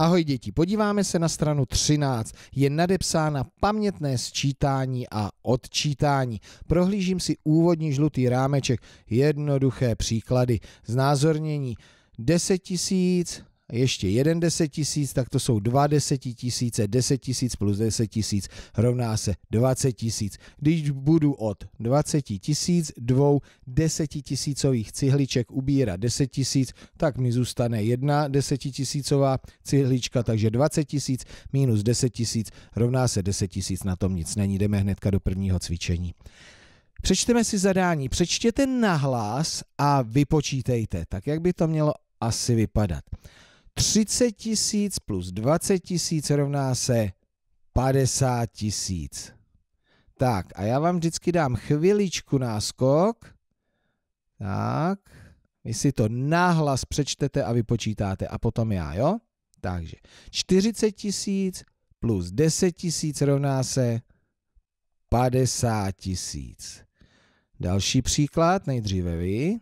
Ahoj děti, podíváme se na stranu 13. Je nadepsána pamětné sčítání a odčítání. Prohlížím si úvodní žlutý rámeček, jednoduché příklady, znázornění 10 tisíc, ještě jeden 10 tisíc, tak to jsou dva tisíce, 10 tisíc plus 10 tisíc rovná se 20 tisíc. Když budu od 20 tisíc dvou desetitisícových cihliček ubírat 10 tisíc, tak mi zůstane jedna desetitisícová cihlička, takže 20 tisíc minus 10 tisíc rovná se 10 tisíc, na tom nic není, jdeme hnedka do prvního cvičení. Přečteme si zadání, přečtěte nahlas a vypočítejte, tak jak by to mělo asi vypadat. 30 tisíc plus 20 tisíc rovná se 50 tisíc. Tak a já vám vždycky dám chviličku náskok. Tak, vy si to náhlas přečtete a vypočítáte a potom já, jo? Takže 40 tisíc plus 10 tisíc rovná se 50 tisíc. Další příklad, nejdříve vy.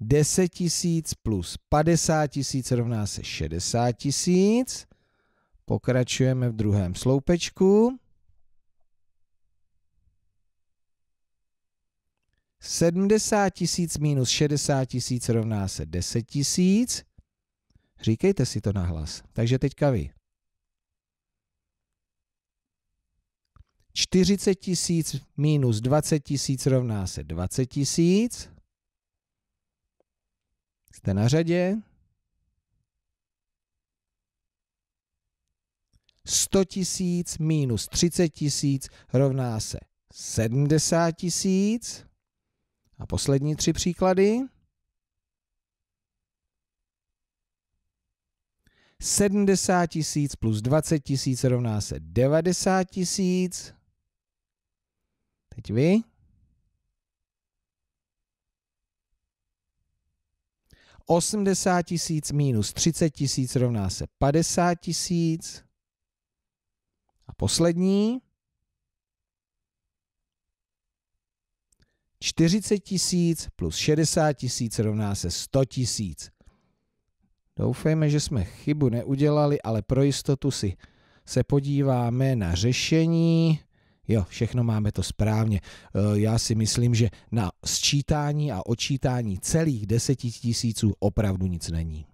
10 tisíc plus 50 tisíc rovná se 60 tisíc. Pokračujeme v druhém sloupečku. Sedmdesát tisíc minus 60 tisíc rovná se 10 tisíc. Říkejte si to nahlas. Takže teďka vy. 40 tisíc minus 20 tisíc rovná se 20 tisíc. Jste na řadě. 100 tisíc minus 30 tisíc rovná se 70 tisíc. A poslední tři příklady. 70 tisíc plus 20 tisíc rovná se 90 tisíc. Teď vy. 80 tisíc minus 30 tisíc rovná se 50 tisíc. A poslední. 40 tisíc plus 60 tisíc rovná se 100 tisíc. Doufejme, že jsme chybu neudělali, ale pro jistotu si se podíváme na řešení. Jo, všechno máme to správně. Eh, já si myslím, že na sčítání a očítání celých deseti tisíců opravdu nic není.